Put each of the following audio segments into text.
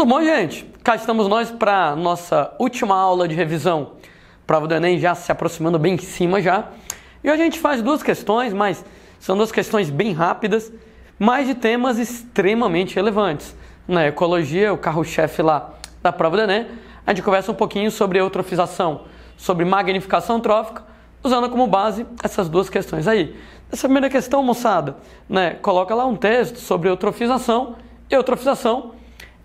Tudo bom, gente? Cá estamos nós para nossa última aula de revisão. Prova do Enem já se aproximando bem em cima já. E hoje a gente faz duas questões, mas são duas questões bem rápidas, mas de temas extremamente relevantes. Na ecologia, o carro-chefe lá da prova do Enem, a gente conversa um pouquinho sobre eutrofização, sobre magnificação trófica, usando como base essas duas questões aí. Essa primeira questão, moçada, né, coloca lá um texto sobre eutrofização, eutrofização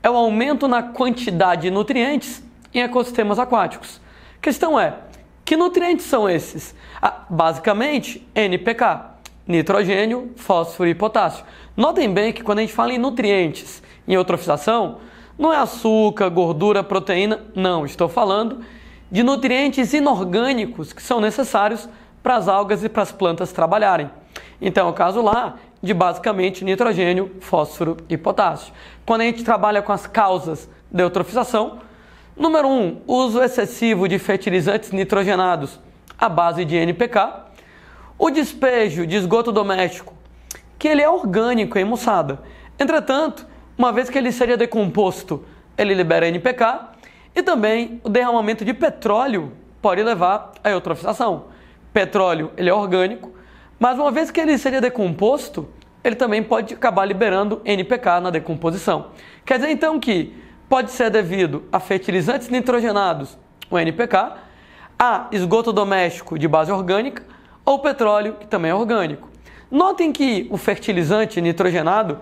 é o aumento na quantidade de nutrientes em ecossistemas aquáticos. questão é, que nutrientes são esses? Ah, basicamente, NPK, nitrogênio, fósforo e potássio. Notem bem que quando a gente fala em nutrientes em eutrofização, não é açúcar, gordura, proteína, não, estou falando de nutrientes inorgânicos que são necessários para as algas e para as plantas trabalharem. Então, é o caso lá de basicamente nitrogênio, fósforo e potássio. Quando a gente trabalha com as causas da eutrofização, número 1, um, uso excessivo de fertilizantes nitrogenados à base de NPK, o despejo de esgoto doméstico, que ele é orgânico em moçada. Entretanto, uma vez que ele seja decomposto, ele libera NPK e também o derramamento de petróleo pode levar à eutrofização. Petróleo, ele é orgânico, mas uma vez que ele seja decomposto, ele também pode acabar liberando NPK na decomposição. Quer dizer então que pode ser devido a fertilizantes nitrogenados, o NPK, a esgoto doméstico de base orgânica ou petróleo, que também é orgânico. Notem que o fertilizante nitrogenado,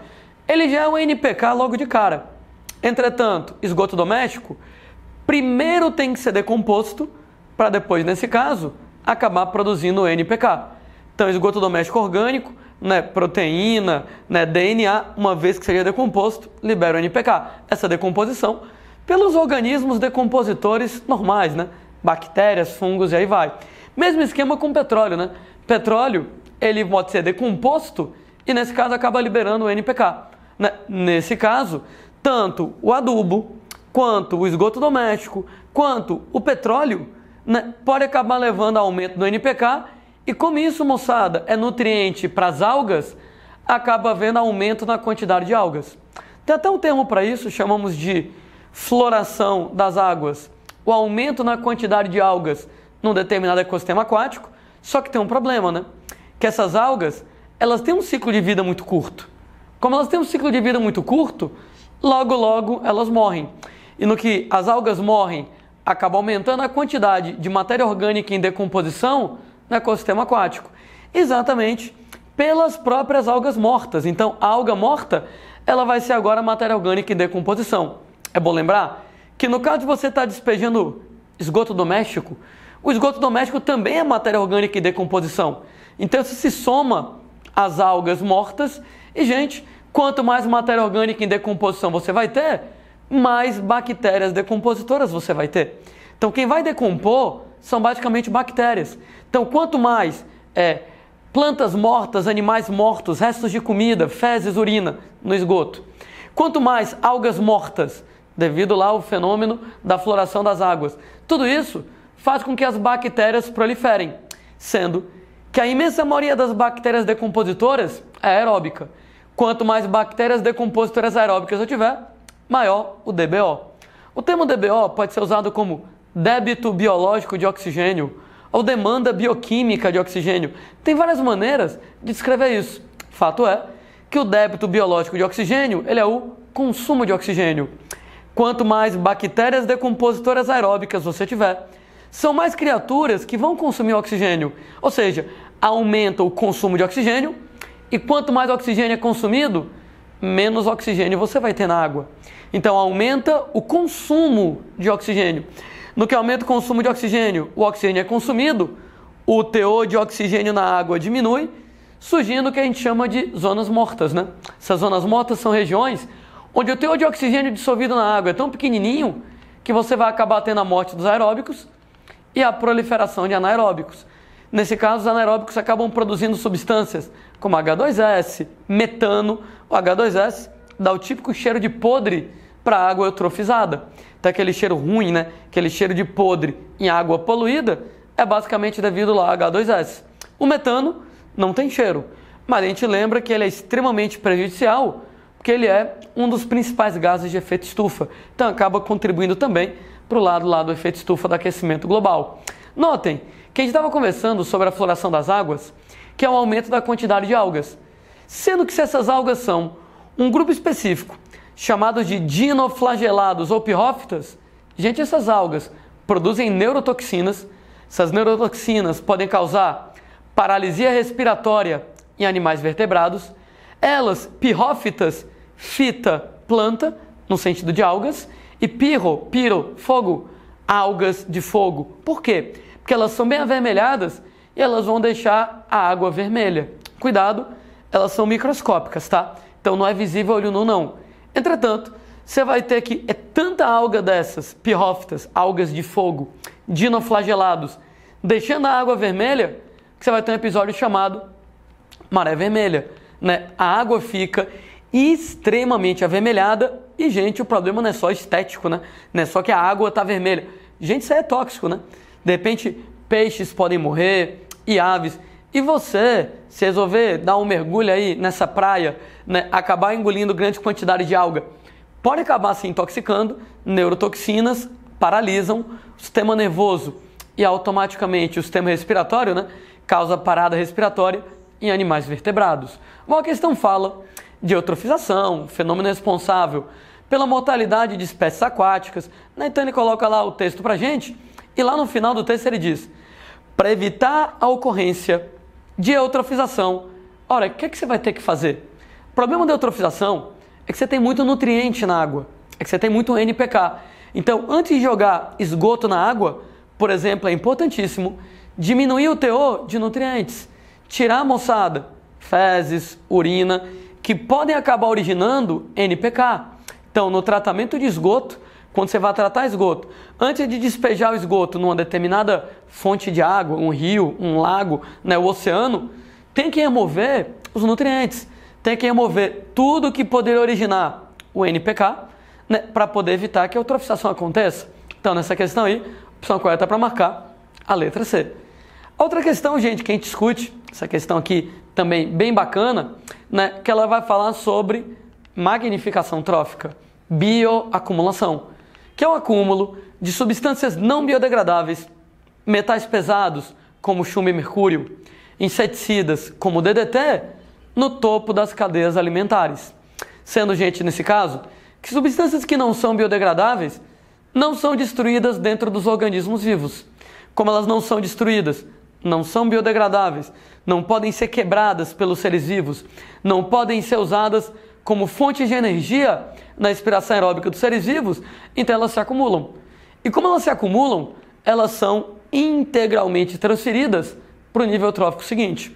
ele já é um NPK logo de cara. Entretanto, esgoto doméstico primeiro tem que ser decomposto para depois, nesse caso, acabar produzindo NPK. Então, esgoto doméstico orgânico né, proteína, né, DNA, uma vez que seja decomposto, libera o NPK. Essa decomposição pelos organismos decompositores normais, né? Bactérias, fungos e aí vai. Mesmo esquema com petróleo, né? Petróleo, ele pode ser decomposto e nesse caso acaba liberando o NPK. Né? Nesse caso, tanto o adubo, quanto o esgoto doméstico, quanto o petróleo, né, pode acabar levando a aumento do NPK e como isso, moçada, é nutriente para as algas, acaba havendo aumento na quantidade de algas. Tem até um termo para isso, chamamos de floração das águas. O aumento na quantidade de algas num determinado ecossistema aquático, só que tem um problema, né? Que essas algas, elas têm um ciclo de vida muito curto. Como elas têm um ciclo de vida muito curto, logo logo elas morrem. E no que as algas morrem, acaba aumentando a quantidade de matéria orgânica em decomposição, no ecossistema aquático? Exatamente pelas próprias algas mortas. Então, a alga morta, ela vai ser agora matéria orgânica em decomposição. É bom lembrar que no caso de você estar tá despejando esgoto doméstico, o esgoto doméstico também é matéria orgânica em decomposição. Então, isso se soma às algas mortas e, gente, quanto mais matéria orgânica em decomposição você vai ter, mais bactérias decompositoras você vai ter. Então, quem vai decompor são basicamente bactérias. Então, quanto mais é, plantas mortas, animais mortos, restos de comida, fezes, urina no esgoto, quanto mais algas mortas, devido lá ao fenômeno da floração das águas, tudo isso faz com que as bactérias proliferem, sendo que a imensa maioria das bactérias decompositoras é aeróbica. Quanto mais bactérias decompositoras aeróbicas eu tiver, maior o DBO. O termo DBO pode ser usado como débito biológico de oxigênio ou demanda bioquímica de oxigênio. Tem várias maneiras de descrever isso. Fato é que o débito biológico de oxigênio ele é o consumo de oxigênio. Quanto mais bactérias decompositoras aeróbicas você tiver, são mais criaturas que vão consumir oxigênio. Ou seja, aumenta o consumo de oxigênio e quanto mais oxigênio é consumido, menos oxigênio você vai ter na água. Então aumenta o consumo de oxigênio. No que aumenta o consumo de oxigênio, o oxigênio é consumido, o teor de oxigênio na água diminui, surgindo o que a gente chama de zonas mortas. Né? Essas zonas mortas são regiões onde o teor de oxigênio dissolvido na água é tão pequenininho que você vai acabar tendo a morte dos aeróbicos e a proliferação de anaeróbicos. Nesse caso, os anaeróbicos acabam produzindo substâncias como H2S, metano. O H2S dá o típico cheiro de podre para água eutrofizada. Então aquele cheiro ruim, né? Aquele cheiro de podre em água poluída é basicamente devido lá a H2S. O metano não tem cheiro, mas a gente lembra que ele é extremamente prejudicial porque ele é um dos principais gases de efeito estufa. Então acaba contribuindo também para o lado lá do efeito estufa do aquecimento global. Notem que a gente estava conversando sobre a floração das águas, que é o um aumento da quantidade de algas. Sendo que se essas algas são um grupo específico chamados de dinoflagelados ou pirrófitas, gente, essas algas produzem neurotoxinas. Essas neurotoxinas podem causar paralisia respiratória em animais vertebrados. Elas, pirrófitas, fita, planta, no sentido de algas, e pirro, piro, fogo, algas de fogo. Por quê? Porque elas são bem avermelhadas e elas vão deixar a água vermelha. Cuidado, elas são microscópicas, tá? Então não é visível olho nu não. Entretanto, você vai ter que é tanta alga dessas, pirófitas, algas de fogo, dinoflagelados, deixando a água vermelha, que você vai ter um episódio chamado maré vermelha, né? A água fica extremamente avermelhada e gente, o problema não é só estético, né? Não é só que a água está vermelha. Gente, isso aí é tóxico, né? De repente, peixes podem morrer e aves. E você, se resolver dar um mergulho aí nessa praia, né, acabar engolindo grande quantidade de alga, pode acabar se intoxicando, neurotoxinas paralisam o sistema nervoso e automaticamente o sistema respiratório, né, causa parada respiratória em animais vertebrados. Bom, a questão fala de eutrofização, fenômeno responsável pela mortalidade de espécies aquáticas. Né? Então ele coloca lá o texto pra gente e lá no final do texto ele diz: para evitar a ocorrência de eutrofização. Ora, o que, é que você vai ter que fazer? O problema da eutrofização é que você tem muito nutriente na água, é que você tem muito NPK. Então, antes de jogar esgoto na água, por exemplo, é importantíssimo diminuir o teor de nutrientes, tirar a moçada, fezes, urina, que podem acabar originando NPK. Então, no tratamento de esgoto, quando você vai tratar esgoto, antes de despejar o esgoto numa determinada fonte de água, um rio, um lago, né, o oceano, tem que remover os nutrientes, tem que remover tudo que poderia originar o NPK, né, para poder evitar que a eutrofização aconteça. Então, nessa questão aí, a opção correta é para marcar a letra C. Outra questão, gente, que a gente discute, essa questão aqui também bem bacana, né, que ela vai falar sobre magnificação trófica, bioacumulação que é o acúmulo de substâncias não biodegradáveis, metais pesados, como chumbo e mercúrio, inseticidas, como o DDT, no topo das cadeias alimentares. Sendo, gente, nesse caso, que substâncias que não são biodegradáveis não são destruídas dentro dos organismos vivos. Como elas não são destruídas, não são biodegradáveis, não podem ser quebradas pelos seres vivos, não podem ser usadas como fonte de energia na respiração aeróbica dos seres vivos, então elas se acumulam. E como elas se acumulam, elas são integralmente transferidas para o nível trófico seguinte.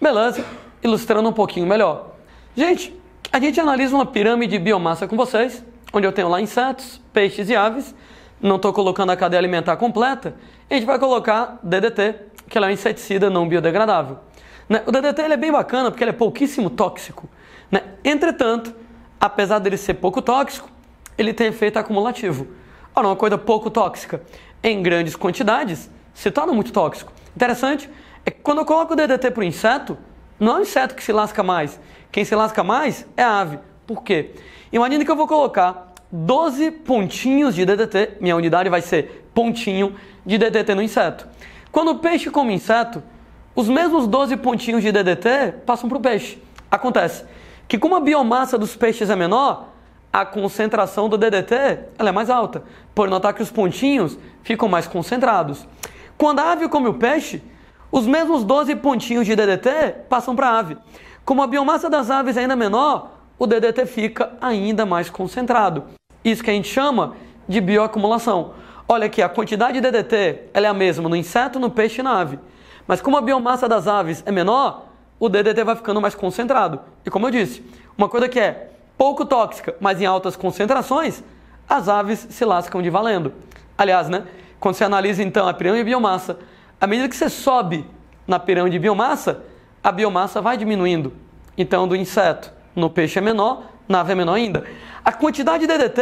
Beleza? Ilustrando um pouquinho melhor. Gente, a gente analisa uma pirâmide de biomassa com vocês, onde eu tenho lá insetos, peixes e aves. Não estou colocando a cadeia alimentar completa. A gente vai colocar DDT, que é um inseticida não biodegradável. Né? O DDT ele é bem bacana porque ele é pouquíssimo tóxico. Né? Entretanto, apesar dele ser pouco tóxico, ele tem efeito acumulativo. Ora, uma coisa pouco tóxica em grandes quantidades se torna muito tóxico. Interessante é que quando eu coloco o DDT para o inseto, não é o inseto que se lasca mais. Quem se lasca mais é a ave. Por quê? Imagina que eu vou colocar 12 pontinhos de DDT, minha unidade vai ser pontinho de DDT no inseto. Quando o peixe come inseto, os mesmos 12 pontinhos de DDT passam para o peixe. Acontece que como a biomassa dos peixes é menor, a concentração do DDT ela é mais alta, por notar que os pontinhos ficam mais concentrados. Quando a ave come o peixe, os mesmos 12 pontinhos de DDT passam para a ave. Como a biomassa das aves é ainda menor, o DDT fica ainda mais concentrado. Isso que a gente chama de bioacumulação. Olha aqui, a quantidade de DDT ela é a mesma no inseto, no peixe e na ave. Mas como a biomassa das aves é menor, o DDT vai ficando mais concentrado. E como eu disse, uma coisa que é pouco tóxica, mas em altas concentrações, as aves se lascam de valendo. Aliás, né, quando você analisa então a pirâmide de biomassa, à medida que você sobe na pirâmide de biomassa, a biomassa vai diminuindo. Então, do inseto no peixe é menor, na ave é menor ainda. A quantidade de DDT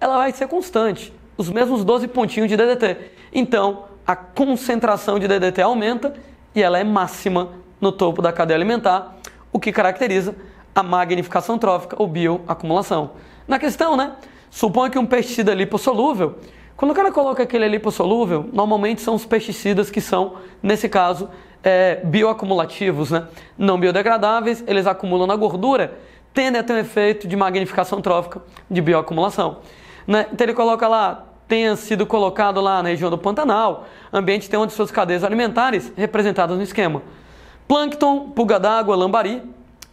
ela vai ser constante, os mesmos 12 pontinhos de DDT. Então, a concentração de DDT aumenta e ela é máxima no topo da cadeia alimentar, o que caracteriza a magnificação trófica ou bioacumulação. Na questão, né? Suponha que um pesticida lipossolúvel, quando o cara coloca aquele lipossolúvel, normalmente são os pesticidas que são, nesse caso, é, bioacumulativos, né? Não biodegradáveis, eles acumulam na gordura, tendem a ter um efeito de magnificação trófica de bioacumulação. Né? Então ele coloca lá, tenha sido colocado lá na região do Pantanal, ambiente tem uma de suas cadeias alimentares representadas no esquema. Plâncton, pulga d'água, lambari,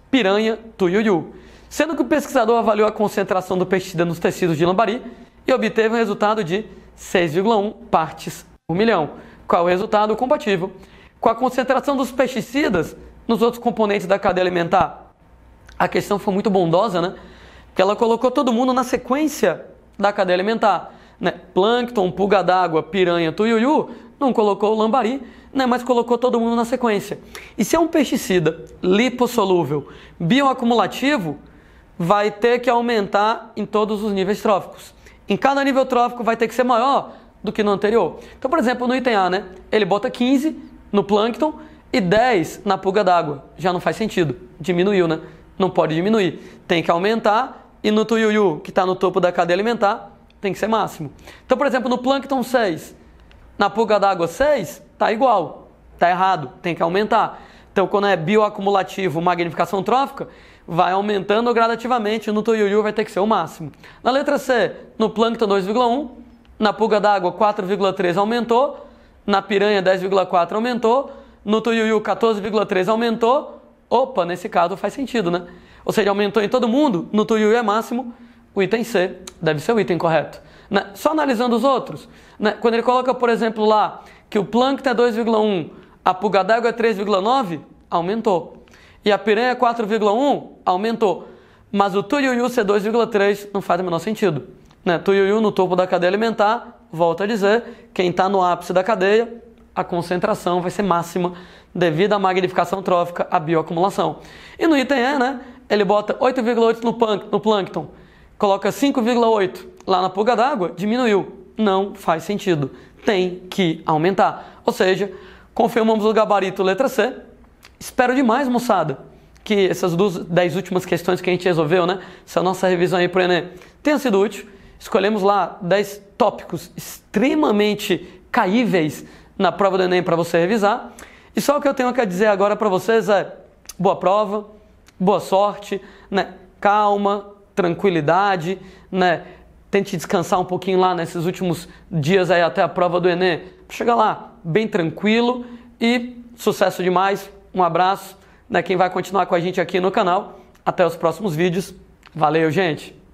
piranha, tuiuiu. Sendo que o pesquisador avaliou a concentração do pesticida nos tecidos de lambari e obteve um resultado de 6,1 partes por milhão. Qual é o resultado compatível com a concentração dos pesticidas nos outros componentes da cadeia alimentar? A questão foi muito bondosa, né? Porque ela colocou todo mundo na sequência da cadeia alimentar. Né? Plâncton, pulga d'água, piranha, tuiuiu, não colocou o lambari, né, mas colocou todo mundo na sequência. E se é um pesticida lipossolúvel bioacumulativo, vai ter que aumentar em todos os níveis tróficos. Em cada nível trófico vai ter que ser maior do que no anterior. Então, por exemplo, no item A, né, ele bota 15 no plâncton e 10 na pulga d'água. Já não faz sentido, diminuiu, né? Não pode diminuir, tem que aumentar. E no tuiuiu, que está no topo da cadeia alimentar, tem que ser máximo. Então, por exemplo, no plâncton 6, na pulga d'água 6, tá igual. Tá errado, tem que aumentar. Então, quando é bioacumulativo, magnificação trófica, vai aumentando gradativamente, no toiuiu vai ter que ser o máximo. Na letra C, no plâncton 2,1, na pulga d'água 4,3 aumentou, na piranha 10,4 aumentou, no toiuiu 14,3 aumentou. Opa, nesse caso faz sentido, né? Ou seja, aumentou em todo mundo, no toiuiu é máximo, o item C deve ser o item correto. Né? Só analisando os outros. Né? Quando ele coloca, por exemplo, lá que o plâncton é 2,1, a pulga d'água é 3,9, aumentou. E a piranha é 4,1, aumentou. Mas o tuiuiu ser 2,3 não faz o menor sentido. Né? Tuiuiu no topo da cadeia alimentar, volta a dizer, quem está no ápice da cadeia, a concentração vai ser máxima devido à magnificação trófica, à bioacumulação. E no item E, né, ele bota 8,8 no, no plâncton Coloca 5,8 lá na pulga d'água, diminuiu. Não faz sentido. Tem que aumentar. Ou seja, confirmamos o gabarito letra C. Espero demais, moçada, que essas duas, dez últimas questões que a gente resolveu, né? Essa nossa revisão aí para o Enem tenha sido útil. Escolhemos lá 10 tópicos extremamente caíveis na prova do Enem para você revisar. E só o que eu tenho a dizer agora para vocês é boa prova, boa sorte, né? calma, tranquilidade, né? Tente descansar um pouquinho lá nesses últimos dias aí até a prova do Enem. Chega lá bem tranquilo e sucesso demais. Um abraço, né? Quem vai continuar com a gente aqui no canal. Até os próximos vídeos. Valeu, gente!